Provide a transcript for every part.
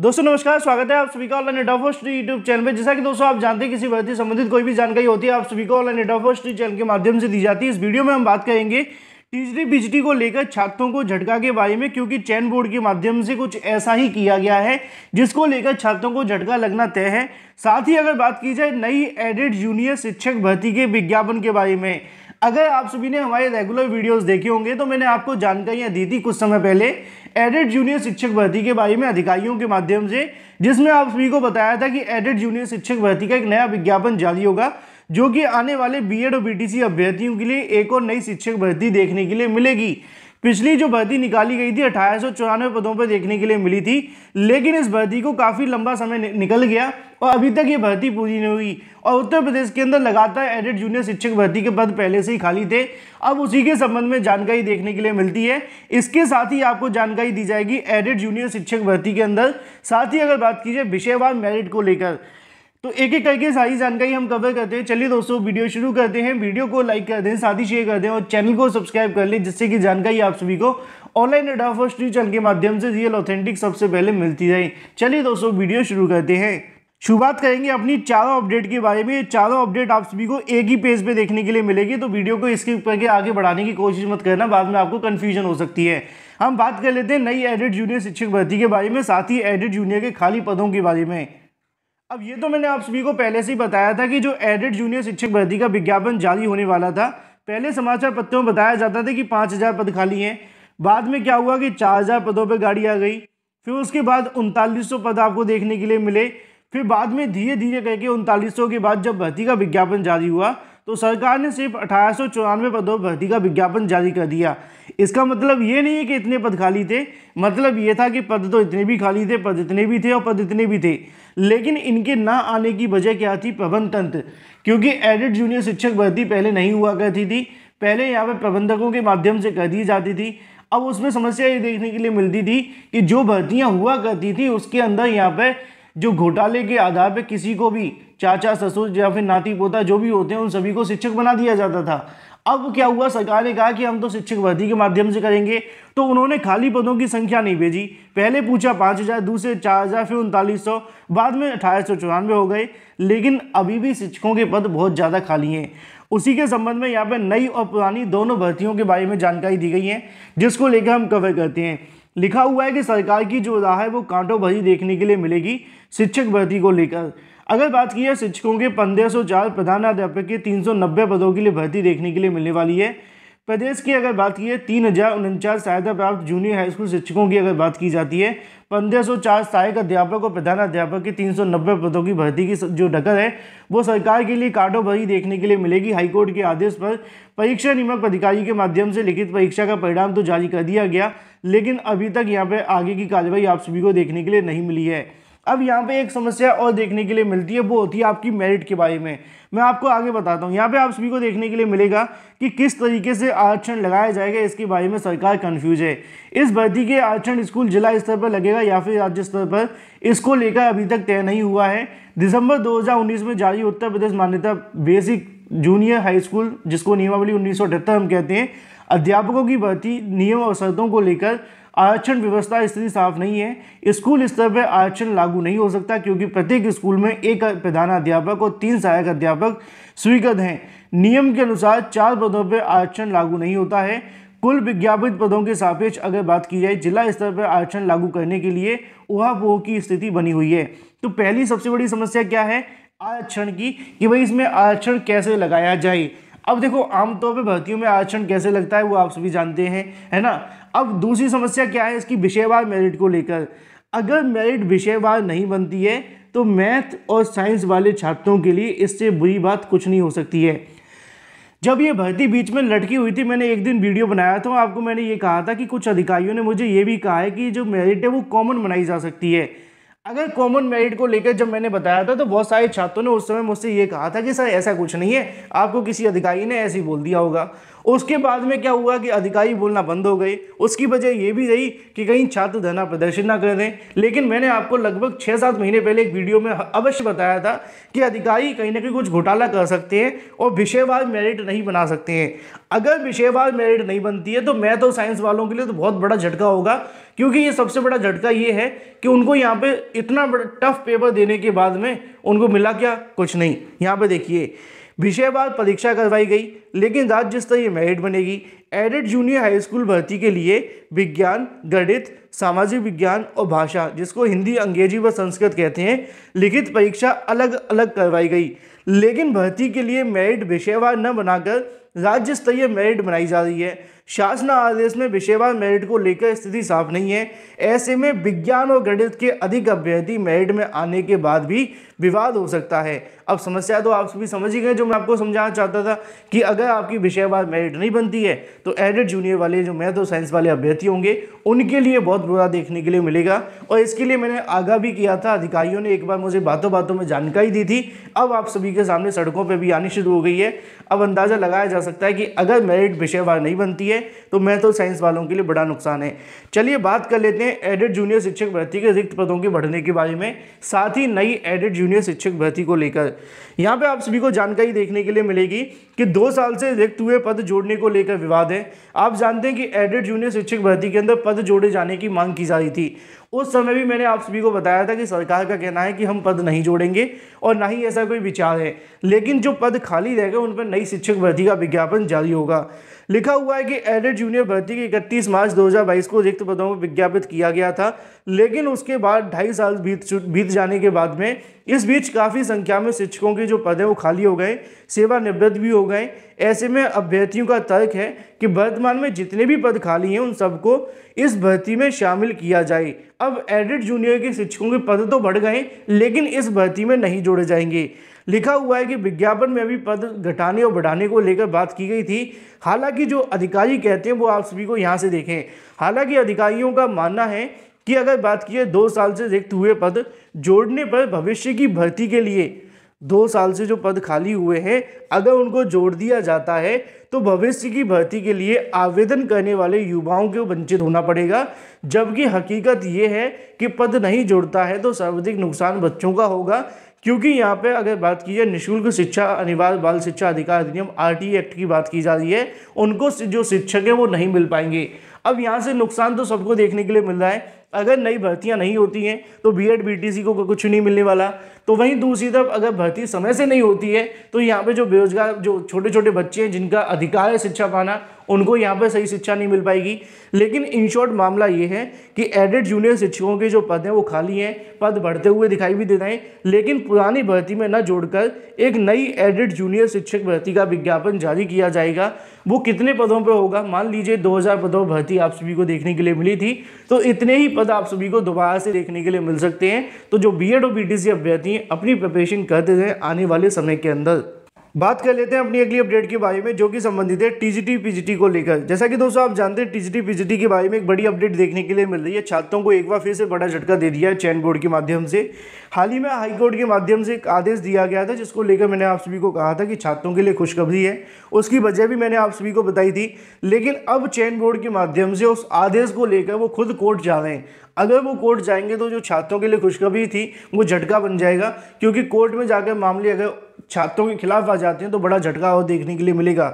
दोस्तों नमस्कार स्वागत है आप सभी का ऑनलाइन अड्डा फोस्ट यूट्यूब चैनल पर जैसा कि दोस्तों आप जानते हैं किसी भर्ती संबंधित कोई भी जानकारी होती है आप सभी को ऑनलाइन अड्डा फोस्ट चैनल के माध्यम से दी जाती है इस वीडियो में हम बात करेंगे टीजरी बिजली को लेकर छात्रों को झटका के बारे में क्योंकि चैन बोर्ड के माध्यम से कुछ ऐसा ही किया गया है जिसको लेकर छात्रों को झटका लगना तय है साथ ही अगर बात की जाए नई एडेड जूनियर शिक्षक भर्ती के विज्ञापन के बारे में अगर आप सभी ने हमारे रेगुलर वीडियोस देखे होंगे तो मैंने आपको जानकारियां दी थी कुछ समय पहले एडेड जूनियर शिक्षक भर्ती के बारे में अधिकारियों के माध्यम से जिसमें आप सभी को बताया था कि एडेड जूनियर शिक्षक भर्ती का एक नया विज्ञापन जारी होगा जो कि आने वाले बीएड और बीटीसी अभ्यर्थियों के लिए एक और नई शिक्षक भर्ती देखने के लिए मिलेगी पिछली जो भर्ती निकाली गई थी अठारह पदों पर देखने के लिए मिली थी लेकिन इस भर्ती को काफ़ी लंबा समय निकल गया और अभी तक ये भर्ती पूरी नहीं हुई और उत्तर प्रदेश के अंदर लगातार एडेड जूनियर शिक्षक भर्ती के पद पहले से ही खाली थे अब उसी के संबंध में जानकारी देखने के लिए मिलती है इसके साथ ही आपको जानकारी दी जाएगी एडेड जूनियर शिक्षक भर्ती के अंदर साथ ही अगर बात की जाए विषयवार मेरिट को लेकर तो एक एक करके सारी जानकारी हम कवर करते हैं चलिए दोस्तों वीडियो शुरू करते हैं वीडियो को लाइक कर दें साथ ही शेयर कर दें और चैनल को सब्सक्राइब कर लें जिससे कि जानकारी आप सभी को online data first news channel के माध्यम से रियल ऑथेंटिक सबसे पहले मिलती रहे चलिए दोस्तों वीडियो शुरू करते हैं शुरुआत करेंगे अपनी चारों अपडेट के बारे में चारों अपडेट आप सभी को एक ही पेज पे देखने के लिए मिलेगी तो वीडियो को स्किप करके आगे बढ़ाने की कोशिश मत करना बाद में आपको कन्फ्यूजन हो सकती है हम बात कर लेते हैं नई एडिट जूनियर शिक्षक भर्ती के बारे में साथ ही एडिट जूनियर के खाली पदों के बारे में अब ये तो मैंने आप सभी को पहले से ही बताया था कि जो एडिड जूनियर शिक्षक भर्ती का विज्ञापन जारी होने वाला था पहले समाचार पत्रों में बताया जाता था कि पाँच हज़ार पद खाली हैं बाद में क्या हुआ कि चार हज़ार पदों पर गाड़ी आ गई फिर उसके बाद उनतालीस सौ पद आपको देखने के लिए मिले फिर बाद में धीरे धीरे करके उनतालीस सौ के बाद जब भर्ती का विज्ञापन जारी हुआ तो सरकार ने सिर्फ अठारह पदों भर्ती का विज्ञापन जारी कर दिया इसका मतलब ये नहीं है कि इतने पद खाली थे मतलब ये था कि पद तो इतने भी खाली थे पद इतने भी थे और पद इतने भी थे लेकिन इनके ना आने की वजह क्या थी प्रबंध तंत्र क्योंकि एडिट जूनियर शिक्षक भर्ती पहले नहीं हुआ करती थी पहले यहाँ पर प्रबंधकों के माध्यम से कर दी जाती थी अब उसमें समस्या ये देखने के लिए मिलती थी कि जो भर्तियाँ हुआ करती थी उसके अंदर यहाँ पर जो घोटाले के आधार पर किसी को भी चाचा ससुर या फिर नाती पोता जो भी होते हैं उन सभी को शिक्षक बना दिया जाता था अब क्या हुआ सरकार ने कहा कि हम तो शिक्षक भर्ती के माध्यम से करेंगे तो उन्होंने खाली पदों की संख्या नहीं भेजी पहले पूछा पाँच हज़ार दूसरे चार हज़ार फिर उनतालीस सौ बाद में अठारह सौ चौरानवे हो गए लेकिन अभी भी शिक्षकों के पद बहुत ज़्यादा खाली हैं उसी के संबंध में यहाँ पर नई और पुरानी दोनों भर्तियों के बारे में जानकारी दी गई है जिसको लेकर हम कवर करते हैं लिखा हुआ है कि सरकार की जो राह है वो कांटों भरी देखने के लिए मिलेगी शिक्षक भर्ती को लेकर अगर बात की जाए शिक्षकों के पंद्रह सौ चार प्रधानाध्यापक के तीन सौ नब्बे पदों के लिए भर्ती देखने के लिए मिलने वाली है प्रदेश की अगर बात की है तीन हज़ार उनचास सहायता प्राप्त जूनियर हाई स्कूल शिक्षकों की अगर बात की जाती है पंद्रह सौ चार सहायक अध्यापक और प्रधानाध्यापक के तीन सौ नब्बे पदों की भर्ती की जो डकर है वो सरकार के लिए कांटों भरी देखने के लिए मिलेगी हाईकोर्ट के आदेश पर परीक्षा नियमक अधिकारी के माध्यम से लिखित परीक्षा का परिणाम तो जारी कर दिया गया लेकिन अभी तक यहाँ पे आगे की कार्यवाही आप सभी को देखने के लिए नहीं मिली है अब यहाँ पे एक समस्या और देखने के लिए मिलती है वो होती है आपकी मेरिट के बारे में मैं आपको आगे बताता हूँ यहाँ पे आप सभी को देखने के लिए मिलेगा कि किस तरीके से आरक्षण लगाया जाएगा इसके बारे में सरकार कन्फ्यूज है इस भर्ती के आरक्षण स्कूल जिला स्तर पर लगेगा या फिर राज्य स्तर पर इसको लेकर अभी तक तय नहीं हुआ है दिसंबर दो में जारी उत्तर प्रदेश मान्यता बेसिक जूनियर हाई स्कूल जिसको नियमावली उन्नीस हम कहते हैं अध्यापकों की भर्ती नियम और शर्तों को लेकर आरक्षण व्यवस्था स्थिति साफ नहीं है स्कूल स्तर पर आरक्षण लागू नहीं हो सकता क्योंकि प्रत्येक स्कूल में एक प्रधान अध्यापक और तीन सहायक अध्यापक स्वीकृत हैं नियम के अनुसार चार पदों पर आरक्षण लागू नहीं होता है कुल विज्ञापित पदों के सापेक्ष अगर बात की जाए जिला स्तर पर आरक्षण लागू करने के लिए उहापोह की स्थिति बनी हुई है तो पहली सबसे बड़ी समस्या क्या है आरक्षण की कि भाई इसमें आरक्षण कैसे लगाया जाए अब देखो आमतौर पर भर्तियों में आरक्षण कैसे लगता है वो आप सभी जानते हैं है ना अब दूसरी समस्या क्या है इसकी विषयवार मेरिट को लेकर अगर मेरिट विषयवार नहीं बनती है तो मैथ और साइंस वाले छात्रों के लिए इससे बुरी बात कुछ नहीं हो सकती है जब ये भर्ती बीच में लटकी हुई थी मैंने एक दिन वीडियो बनाया था आपको मैंने ये कहा था कि कुछ अधिकारियों ने मुझे ये भी कहा है कि जो मेरिट है वो कॉमन बनाई जा सकती है अगर कॉमन मेरिट को लेकर जब मैंने बताया था तो बहुत सारे छात्रों ने उस समय मुझसे ये कहा था कि सर ऐसा कुछ नहीं है आपको किसी अधिकारी ने ऐसे ही बोल दिया होगा उसके बाद में क्या हुआ कि अधिकारी बोलना बंद हो गए उसकी वजह ये भी रही कि कहीं छात्र धरना प्रदर्शन ना कर दें लेकिन मैंने आपको लगभग छः सात महीने पहले एक वीडियो में अवश्य बताया था कि अधिकारी कहीं ना कहीं कुछ घोटाला कर सकते हैं और विषयवार मेरिट नहीं बना सकते हैं अगर विषयवार मेरिट नहीं बनती है तो मैथ और साइंस वालों के लिए तो बहुत बड़ा झटका होगा क्योंकि ये सबसे बड़ा झटका ये है कि उनको यहाँ पर इतना बड़ा टफ पेपर देने के बाद में उनको मिला क्या कुछ नहीं यहाँ पे देखिए बाद परीक्षा करवाई गई लेकिन राज्य स्तरीय मेरिट बनेगी एडेड जूनियर हाई स्कूल भर्ती के लिए विज्ञान गणित सामाजिक विज्ञान और भाषा जिसको हिंदी अंग्रेजी व संस्कृत कहते हैं लिखित परीक्षा अलग अलग करवाई गई लेकिन भर्ती के लिए मेरिट विषयवार न बनाकर राज्य स्तरीय मेरिट बनाई जा रही है शासन आदेश में विषयवार मेरिट को लेकर स्थिति साफ नहीं है ऐसे में विज्ञान और गणित के अधिक अभ्यर्थी मेरिट में आने के बाद भी विवाद हो सकता है अब समस्या तो आप सभी समझ ही गए जो मैं आपको समझाना चाहता था कि अगर आपकी विषयवार मेरिट नहीं बनती है तो एडेड जूनियर वाले जो मैथ और साइंस वाले अभ्यर्थी होंगे उनके लिए बहुत बुरा देखने के लिए मिलेगा और इसके लिए मैंने आगाह भी किया था अधिकारियों ने एक बार मुझे बातों बातों में जानकारी दी थी अब आप सभी के सामने सड़कों पर भी आनी शुरू हो गई है अब अंदाज़ा लगाया जा सकता है कि अगर मेरिट विषय विषयवार नहीं बनती है तो मैं तो साइंस वालों के लिए बड़ा नुकसान है चलिए बात कर लेते हैं एडिड जूनियर शिक्षक भर्ती के रिक्त पदों के बढ़ने के बारे में साथ ही नई एडिड जूनियर शिक्षक भर्ती को लेकर यहाँ पर आप सभी को जानकारी देखने के लिए मिलेगी कि दो साल से रिक्त हुए पद जोड़ने को लेकर विवाद है आप जानते हैं कि एडिड जूनियर शिक्षक भर्ती के अंदर पद जोड़े जाने की मांग की जा रही थी उस समय भी मैंने आप सभी को बताया था कि सरकार का कहना है कि हम पद नहीं जोड़ेंगे और ना ही ऐसा कोई विचार है लेकिन जो पद खाली रहेगा उन पर नई शिक्षक भर्ती का विज्ञापन जारी होगा लिखा हुआ है कि एडेड जूनियर भर्ती की इकतीस मार्च 2022 को रिक्त पदों में विज्ञापित किया गया था लेकिन उसके बाद ढाई साल बीत बीत जाने के बाद में इस बीच काफ़ी संख्या में शिक्षकों के जो पद हैं वो खाली हो गए सेवानिवृत्त भी हो गए ऐसे में अभ्यर्थियों का तर्क है कि वर्तमान में जितने भी पद खाली हैं उन सबको इस भर्ती में शामिल किया जाए अब एडेड जूनियर के शिक्षकों के पद तो बढ़ गए लेकिन इस भर्ती में नहीं जोड़े जाएंगे लिखा हुआ है कि विज्ञापन में भी पद घटाने और बढ़ाने को लेकर बात की गई थी हालांकि जो अधिकारी कहते हैं वो आप सभी को यहाँ से देखें हालांकि अधिकारियों का मानना है कि अगर बात की जाए दो साल से रिक्त हुए पद जोड़ने पर भविष्य की भर्ती के लिए दो साल से जो पद खाली हुए हैं अगर उनको जोड़ दिया जाता है तो भविष्य की भर्ती के लिए आवेदन करने वाले युवाओं को वंचित होना पड़ेगा जबकि हकीकत ये है कि पद नहीं जोड़ता है तो सर्वाधिक नुकसान बच्चों का होगा क्योंकि यहाँ पे अगर बात की जाए निःशुल्क शिक्षा अनिवार्य बाल शिक्षा अधिकार अधिनियम आर एक्ट की बात की जा रही है उनको जो शिक्षक है वो नहीं मिल पाएंगे अब यहाँ से नुकसान तो सबको देखने के लिए मिल रहा है अगर नई भर्तियां नहीं होती हैं तो बी एड बी को कुछ नहीं मिलने वाला तो वहीं दूसरी तरफ अगर भर्ती समय से नहीं होती है तो यहाँ पे जो बेरोजगार जो छोटे छोटे बच्चे हैं जिनका अधिकार है शिक्षा पाना उनको यहाँ पे सही शिक्षा नहीं मिल पाएगी लेकिन इन शॉर्ट मामला ये है कि एडेड जूनियर शिक्षकों के जो पद हैं वो खाली हैं पद बढ़ते हुए दिखाई भी दे रहे हैं लेकिन पुरानी भर्ती में न जोड़कर एक नई एडेड जूनियर शिक्षक भर्ती का विज्ञापन जारी किया जाएगा वो कितने पदों पर होगा मान लीजिए दो पदों भर्ती आप सभी को देखने के लिए मिली थी तो इतने ही पद जल्द आप सभी को दोबारा से देखने के लिए मिल सकते हैं तो जो बी एड और बी टी सी अभ्यर्थी अपनी प्रिपरेशन करते हैं आने वाले समय के अंदर बात कर लेते हैं अपनी अगली अपडेट के बारे में जो कि संबंधित है टीजीटी पीजीटी को लेकर जैसा कि दोस्तों आप जानते हैं टीजीटी पीजीटी के बारे में एक बड़ी अपडेट देखने के लिए मिल रही है छात्रों को एक बार फिर से बड़ा झटका दे दिया है चैन बोर्ड के माध्यम से हाल ही में हाईकोर्ट के माध्यम से एक आदेश दिया गया था जिसको लेकर मैंने आप सभी को कहा था कि छात्रों के लिए खुशखबरी है उसकी वजह भी मैंने आप सभी को बताई थी लेकिन अब चैन बोर्ड के माध्यम से उस आदेश को लेकर वो खुद कोर्ट जा रहे हैं अगर वो कोर्ट जाएंगे तो जो छात्रों के लिए खुशखबरी थी वो झटका बन जाएगा क्योंकि कोर्ट में जाकर मामले अगर छात्रों के खिलाफ आ जाते हैं तो बड़ा झटका और देखने के लिए मिलेगा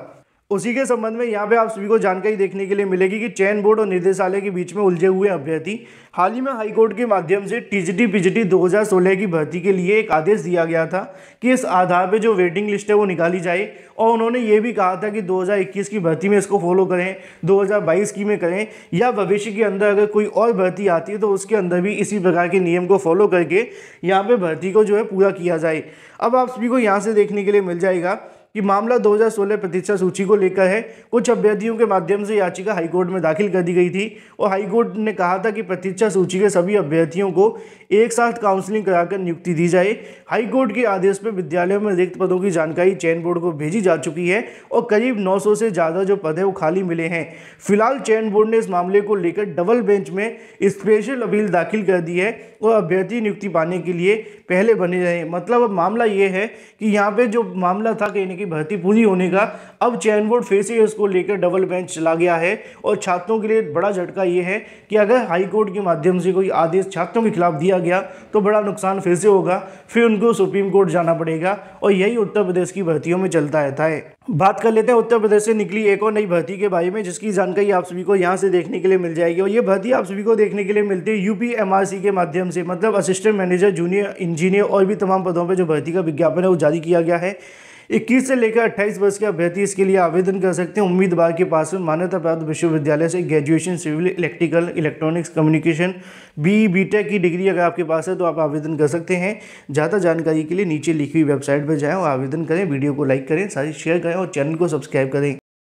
उसी के संबंध में यहाँ पे आप सभी को जानकारी देखने के लिए मिलेगी कि चयन बोर्ड और निदेशालय के बीच में उलझे हुए अभ्यर्थी हाल ही में हाईकोर्ट के माध्यम से टीजीटी पीजीटी 2016 की भर्ती के लिए एक आदेश दिया गया था कि इस आधार पे जो वेटिंग लिस्ट है वो निकाली जाए और उन्होंने ये भी कहा था कि 2021 की भर्ती में इसको फॉलो करें 2022 की में करें या भविष्य के अंदर अगर कोई और भर्ती आती है तो उसके अंदर भी इसी प्रकार के नियम को फॉलो करके यहाँ पर भर्ती को जो है पूरा किया जाए अब आप सभी को यहाँ से देखने के लिए मिल जाएगा कि मामला 2016 प्रतीक्षा सूची को लेकर है कुछ अभ्यर्थियों के माध्यम से याचिका हाईकोर्ट में दाखिल कर दी गई थी और हाईकोर्ट ने कहा था कि प्रतीक्षा सूची के सभी अभ्यर्थियों को एक साथ काउंसलिंग कराकर नियुक्ति दी जाए हाईकोर्ट के आदेश पर विद्यालयों में रिक्त पदों की जानकारी चयन बोर्ड को भेजी जा चुकी है और करीब नौ से ज़्यादा जो पद है वो खाली मिले हैं फिलहाल चयन बोर्ड ने इस मामले को लेकर डबल बेंच में स्पेशल अपील दाखिल कर दी है और अभ्यर्थी नियुक्ति पाने के लिए पहले बने रहे मतलब अब मामला ये है कि यहाँ पे जो मामला था कहने की भर्ती पूरी होने का अब चयन बोर्ड फिर से इसको लेकर डबल बेंच चला गया है और छात्रों के लिए बड़ा झटका ये है कि अगर हाईकोर्ट के माध्यम से कोई आदेश छात्रों के खिलाफ दिया गया तो बड़ा नुकसान फिर से होगा फिर उनको सुप्रीम कोर्ट जाना पड़ेगा और यही उत्तर प्रदेश की भर्तियों में चलता रहता है बात कर लेते हैं उत्तर प्रदेश से निकली एक और नई भर्ती के बारे में जिसकी जानकारी आप सभी को यहाँ से देखने के लिए मिल जाएगी और ये भर्ती आप सभी को देखने के लिए मिलती है यूपी एमआरसी के माध्यम से मतलब असिस्टेंट मैनेजर जूनियर इंजीनियर और भी तमाम पदों पर जो भर्ती का विज्ञापन है वो जारी किया गया है इक्कीस से लेकर अट्ठाईस वर्ष के अभ्यर्थी इसके लिए आवेदन कर सकते हैं उम्मीदवार के पास में मान्यता प्राप्त विश्वविद्यालय से graduation civil electrical electronics communication B B की डिग्री अगर आपके पास है तो आप आवेदन कर सकते हैं ज़्यादा जानकारी के लिए नीचे लिखी हुई वेबसाइट पर जाएँ और आवेदन करें वीडियो को लाइक करें सारी शेयर करें और चैनल को सब्सक्राइब करें